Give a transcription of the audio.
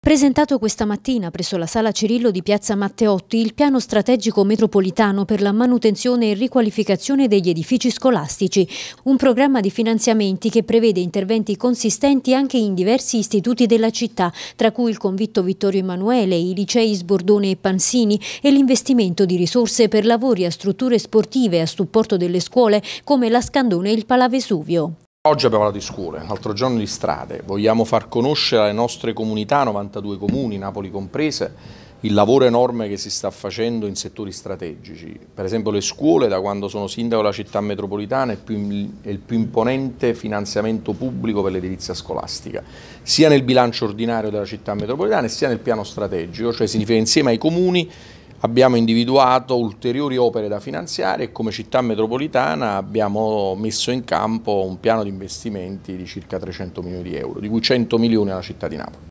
Presentato questa mattina presso la Sala Cirillo di Piazza Matteotti il piano strategico metropolitano per la manutenzione e riqualificazione degli edifici scolastici, un programma di finanziamenti che prevede interventi consistenti anche in diversi istituti della città, tra cui il Convitto Vittorio Emanuele, i licei Sbordone e Pansini e l'investimento di risorse per lavori a strutture sportive a supporto delle scuole come la Scandone e il Palavesuvio. Oggi abbiamo parlato di scuole, altro giorno di strade, vogliamo far conoscere alle nostre comunità, 92 comuni, Napoli comprese, il lavoro enorme che si sta facendo in settori strategici. Per esempio le scuole, da quando sono sindaco della città metropolitana, è, più, è il più imponente finanziamento pubblico per l'edilizia scolastica, sia nel bilancio ordinario della città metropolitana sia nel piano strategico, cioè significa insieme ai comuni Abbiamo individuato ulteriori opere da finanziare e come città metropolitana abbiamo messo in campo un piano di investimenti di circa 300 milioni di euro, di cui 100 milioni alla città di Napoli.